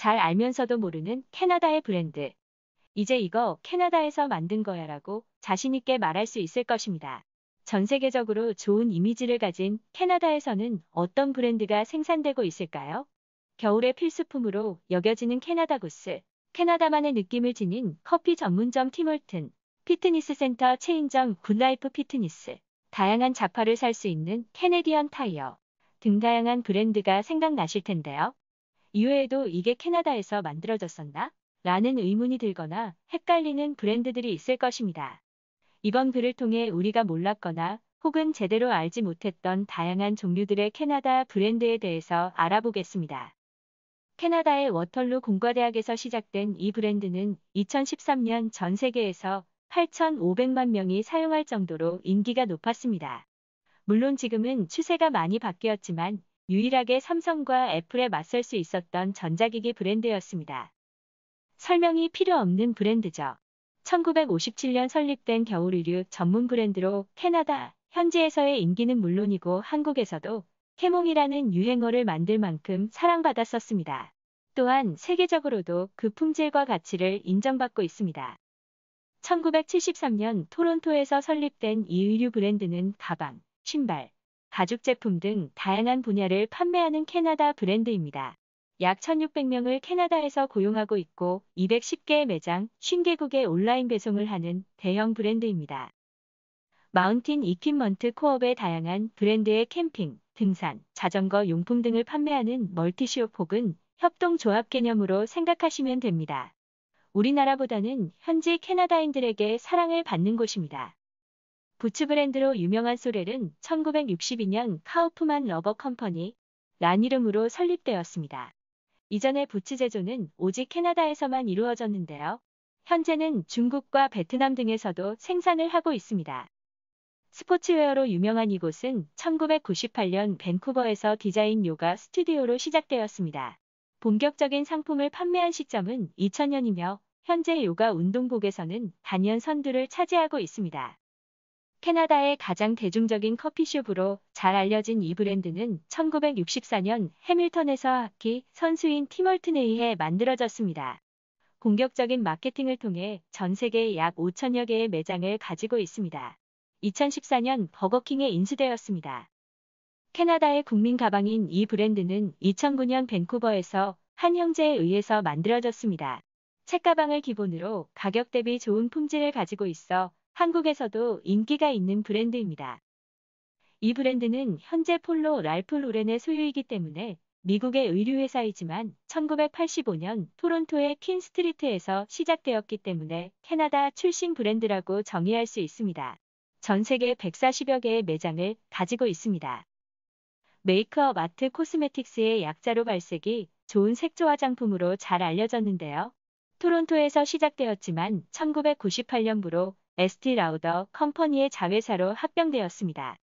잘 알면서도 모르는 캐나다의 브랜드. 이제 이거 캐나다에서 만든 거야 라고 자신있게 말할 수 있을 것입니다. 전 세계적으로 좋은 이미지를 가진 캐나다에서는 어떤 브랜드가 생산되고 있을까요? 겨울의 필수품으로 여겨지는 캐나다 구스, 캐나다만의 느낌을 지닌 커피 전문점 티몰튼, 피트니스 센터 체인점 굿라이프 피트니스, 다양한 자파를 살 수 있는 캐네디언 타이어 등 다양한 브랜드가 생각나실 텐데요. 이외에도 이게 캐나다에서 만들어졌었나? 라는 의문이 들거나 헷갈리는 브랜드들이 있을 것입니다. 이번 글을 통해 우리가 몰랐거나 혹은 제대로 알지 못했던 다양한 종류들의 캐나다 브랜드에 대해서 알아보겠습니다. 캐나다의 워털루 공과대학에서 시작된 이 브랜드는 2013년 전 세계에서 8,500만 명이 사용할 정도로 인기가 높았습니다. 물론 지금은 추세가 많이 바뀌었지만 유일하게 삼성과 애플에 맞설 수 있었던 전자기기 브랜드였습니다. 설명이 필요 없는 브랜드죠. 1957년 설립된 겨울 의류 전문 브랜드로 캐나다, 현지에서의 인기는 물론이고 한국에서도 캐몽이라는 유행어를 만들 만큼 사랑받았었습니다. 또한 세계적으로도 그 품질과 가치를 인정받고 있습니다. 1973년 토론토에서 설립된 이 의류 브랜드는 가방, 신발, 가죽 제품 등 다양한 분야를 판매하는 캐나다 브랜드입니다. 약 1600명을 캐나다에서 고용하고 있고 210개의 매장, 50개국의 온라인 배송을 하는 대형 브랜드입니다. 마운틴 이퀴먼트 코업의 다양한 브랜드의 캠핑, 등산, 자전거 용품 등을 판매하는 멀티시옵 혹은 협동조합 개념으로 생각하시면 됩니다. 우리나라보다는 현지 캐나다인들에게 사랑을 받는 곳입니다. 부츠 브랜드로 유명한 소렐은 1962년 카우프만 러버 컴퍼니 란 이름으로 설립되었습니다. 이전의 부츠 제조는 오직 캐나다에서만 이루어졌는데요. 현재는 중국과 베트남 등에서도 생산을 하고 있습니다. 스포츠웨어로 유명한 이곳은 1998년 밴쿠버에서 디자인 요가 스튜디오로 시작되었습니다. 본격적인 상품을 판매한 시점은 2000년이며 현재 요가 운동복에서는 단연 선두를 차지하고 있습니다. 캐나다의 가장 대중적인 커피숍으로 잘 알려진 이 브랜드는 1964년 해밀턴에서 하키 선수인 티멀튼에 의해 만들어졌습니다. 공격적인 마케팅을 통해 전 세계 약 5천여 개의 매장을 가지고 있습니다. 2014년 버거킹에 인수되었습니다. 캐나다의 국민 가방인 이 브랜드는 2009년 밴쿠버에서 한 형제에 의해서 만들어졌습니다. 책가방을 기본으로 가격 대비 좋은 품질을 가지고 있어 한국에서도 인기가 있는 브랜드입니다. 이 브랜드는 현재 폴로 랄프 로렌의 소유이기 때문에 미국의 의류회사이지만 1985년 토론토의 퀸스트리트에서 시작되었기 때문에 캐나다 출신 브랜드라고 정의할 수 있습니다. 전 세계 140여 개의 매장을 가지고 있습니다. 메이크업 아트 코스메틱스의 약자로 발색이 좋은 색조 화장품으로 잘 알려졌는데요. 토론토에서 시작되었지만 1998년부로 에스티 라우더 컴퍼니의 자회사로 합병되었습니다.